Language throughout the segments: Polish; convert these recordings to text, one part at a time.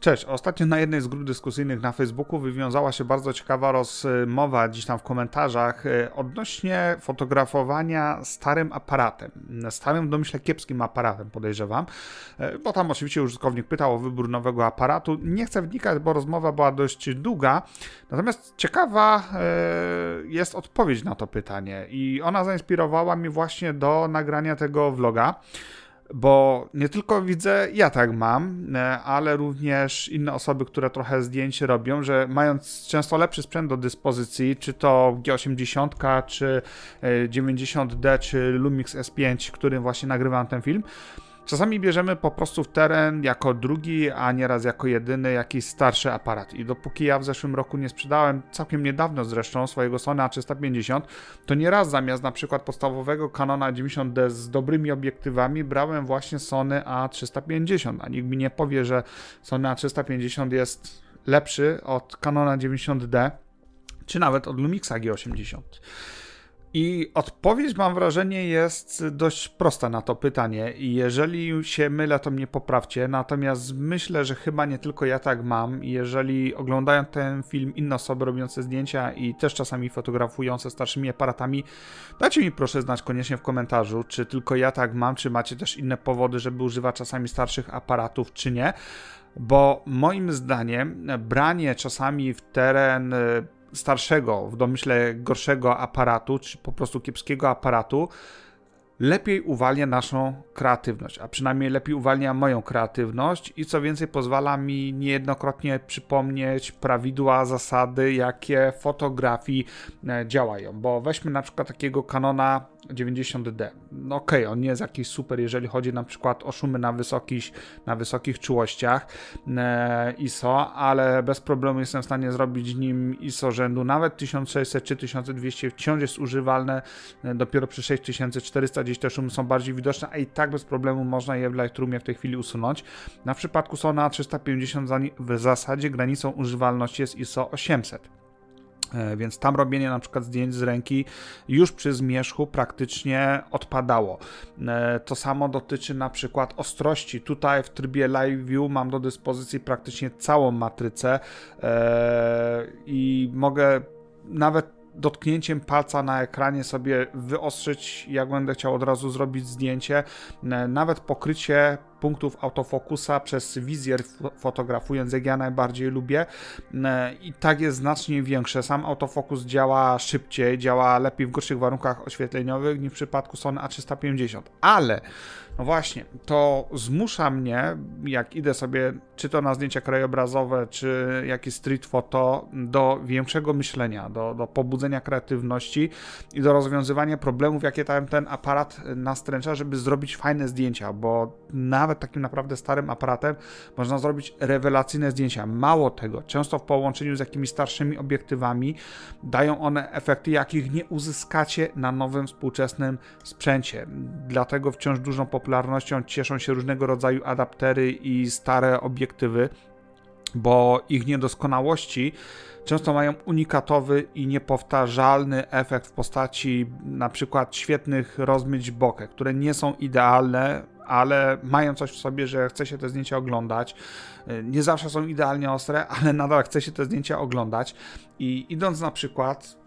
Cześć. Ostatnio na jednej z grup dyskusyjnych na Facebooku wywiązała się bardzo ciekawa rozmowa gdzieś tam w komentarzach e, odnośnie fotografowania starym aparatem. Starym w domyśle kiepskim aparatem, podejrzewam, e, bo tam oczywiście użytkownik pytał o wybór nowego aparatu. Nie chcę wnikać, bo rozmowa była dość długa. Natomiast ciekawa e, jest odpowiedź na to pytanie i ona zainspirowała mnie właśnie do nagrania tego vloga bo nie tylko widzę, ja tak mam, e, ale również inne osoby, które trochę zdjęć robią, że mając często lepszy sprzęt do dyspozycji, czy to G80, czy 90D, e, czy Lumix S5, którym właśnie nagrywam ten film, Czasami bierzemy po prostu w teren jako drugi, a nieraz jako jedyny jakiś starszy aparat. I dopóki ja w zeszłym roku nie sprzedałem, całkiem niedawno zresztą, swojego Sony A350, to nieraz zamiast na przykład podstawowego Canona 90D z dobrymi obiektywami brałem właśnie Sony A350. A nikt mi nie powie, że Sony A350 jest lepszy od Canona 90D, czy nawet od Lumixa G80. I odpowiedź, mam wrażenie, jest dość prosta na to pytanie. I jeżeli się mylę, to mnie poprawcie. Natomiast myślę, że chyba nie tylko ja tak mam. Jeżeli oglądają ten film inne osoby robiące zdjęcia i też czasami fotografujące starszymi aparatami, dajcie mi proszę znać koniecznie w komentarzu, czy tylko ja tak mam, czy macie też inne powody, żeby używać czasami starszych aparatów, czy nie. Bo moim zdaniem branie czasami w teren e, starszego, w domyśle gorszego aparatu, czy po prostu kiepskiego aparatu, lepiej uwalnia naszą kreatywność, a przynajmniej lepiej uwalnia moją kreatywność i co więcej pozwala mi niejednokrotnie przypomnieć prawidła, zasady, jakie fotografii działają. Bo weźmy na przykład takiego Canona 90D. No okej, okay, on nie jest jakiś super, jeżeli chodzi na przykład o szumy na wysokich, na wysokich czułościach e, ISO, ale bez problemu jestem w stanie zrobić nim ISO rzędu nawet 1600 czy 1200, wciąż jest używalne, e, dopiero przy 6400 gdzieś te szumy są bardziej widoczne, a i tak bez problemu można je w Lightroomie w tej chwili usunąć. Na przypadku Sona 350 w zasadzie granicą używalności jest ISO 800. E, więc tam robienie na przykład zdjęć z ręki już przy zmierzchu praktycznie odpadało. E, to samo dotyczy na przykład ostrości. Tutaj w trybie Live View mam do dyspozycji praktycznie całą matrycę e, i mogę nawet dotknięciem palca na ekranie sobie wyostrzyć, jak będę chciał od razu zrobić zdjęcie. Nawet pokrycie punktów autofokusa przez wizjer fotografując, jak ja najbardziej lubię. E, I tak jest znacznie większe. Sam autofokus działa szybciej, działa lepiej w gorszych warunkach oświetleniowych niż w przypadku Sony A350. Ale no właśnie, to zmusza mnie, jak idę sobie, czy to na zdjęcia krajobrazowe, czy jakieś street photo, do większego myślenia, do, do pobudzenia kreatywności i do rozwiązywania problemów, jakie tam ten aparat nastręcza, żeby zrobić fajne zdjęcia, bo nawet nawet takim naprawdę starym aparatem można zrobić rewelacyjne zdjęcia. Mało tego, często w połączeniu z jakimiś starszymi obiektywami dają one efekty, jakich nie uzyskacie na nowym współczesnym sprzęcie. Dlatego wciąż dużą popularnością cieszą się różnego rodzaju adaptery i stare obiektywy, bo ich niedoskonałości często mają unikatowy i niepowtarzalny efekt w postaci na przykład świetnych rozmyć bokek, które nie są idealne ale mają coś w sobie, że chce się te zdjęcia oglądać. Y, nie zawsze są idealnie ostre, ale nadal chce się te zdjęcia oglądać. I idąc na przykład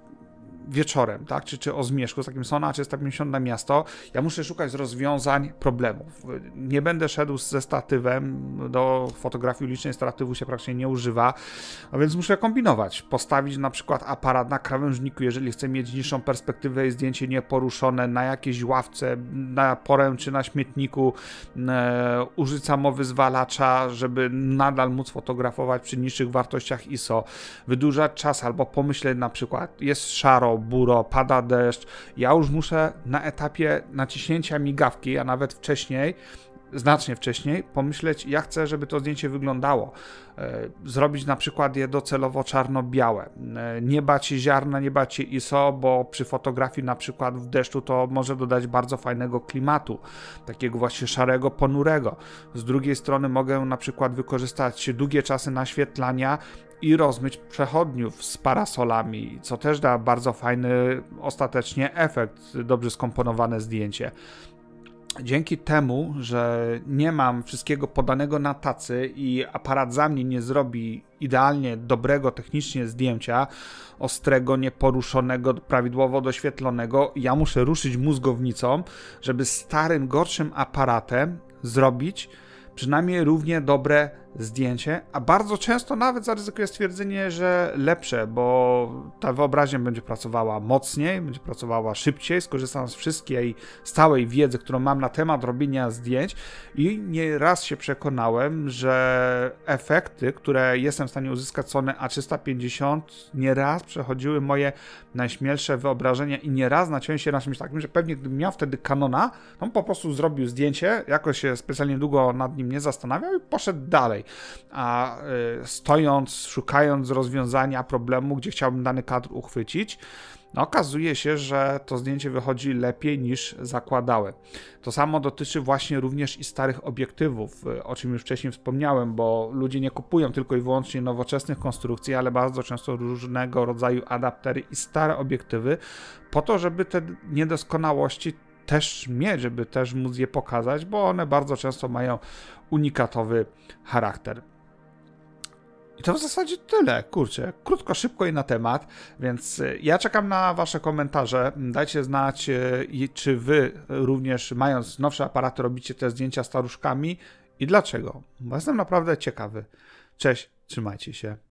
wieczorem, tak? Czy, czy o zmierzchu z takim Sona 350 na miasto, ja muszę szukać rozwiązań problemów. Nie będę szedł ze statywem, do fotografii ulicznej statywu się praktycznie nie używa, a więc muszę kombinować. Postawić na przykład aparat na krawężniku, jeżeli chcę mieć niższą perspektywę i zdjęcie nieporuszone na jakiejś ławce, na poręczy, na śmietniku, e, użyć samowyzwalacza, żeby nadal móc fotografować przy niższych wartościach ISO, wydłużać czas albo pomyśleć na przykład, jest szaro, buro, pada deszcz. Ja już muszę na etapie naciśnięcia migawki, a nawet wcześniej, znacznie wcześniej, pomyśleć, jak chcę, żeby to zdjęcie wyglądało. E, zrobić na przykład je docelowo czarno-białe. E, nie bać się ziarna, nie bać się ISO, bo przy fotografii na przykład w deszczu to może dodać bardzo fajnego klimatu, takiego właśnie szarego, ponurego. Z drugiej strony mogę na przykład wykorzystać długie czasy naświetlania i rozmyć przechodniów z parasolami, co też da bardzo fajny ostatecznie efekt, dobrze skomponowane zdjęcie. Dzięki temu, że nie mam wszystkiego podanego na tacy i aparat za mnie nie zrobi idealnie dobrego technicznie zdjęcia, ostrego, nieporuszonego, prawidłowo doświetlonego, ja muszę ruszyć mózgownicą, żeby starym, gorszym aparatem zrobić przynajmniej równie dobre zdjęcie, a bardzo często nawet zaryzykuję stwierdzenie, że lepsze, bo ta wyobraźnia będzie pracowała mocniej, będzie pracowała szybciej, skorzystam z wszystkiej stałej wiedzy, którą mam na temat robienia zdjęć i nieraz się przekonałem, że efekty, które jestem w stanie uzyskać Sony A350 nieraz przechodziły moje najśmielsze wyobrażenia i nieraz naciąłem się na czymś takim, że pewnie gdybym miał wtedy Canona, on po prostu zrobił zdjęcie, jakoś się specjalnie długo nad nim nie zastanawiał i poszedł dalej. A y, stojąc, szukając rozwiązania problemu, gdzie chciałbym dany kadr uchwycić, no, okazuje się, że to zdjęcie wychodzi lepiej niż zakładałem. To samo dotyczy właśnie również i starych obiektywów, y, o czym już wcześniej wspomniałem, bo ludzie nie kupują tylko i wyłącznie nowoczesnych konstrukcji, ale bardzo często różnego rodzaju adaptery i stare obiektywy, po to, żeby te niedoskonałości też mieć, żeby też móc je pokazać, bo one bardzo często mają unikatowy charakter. I to w zasadzie tyle, kurczę. Krótko, szybko i na temat, więc y, ja czekam na Wasze komentarze. Dajcie znać, y, czy Wy również, mając nowsze aparaty, robicie te zdjęcia staruszkami i dlaczego. Bo jestem naprawdę ciekawy. Cześć, trzymajcie się.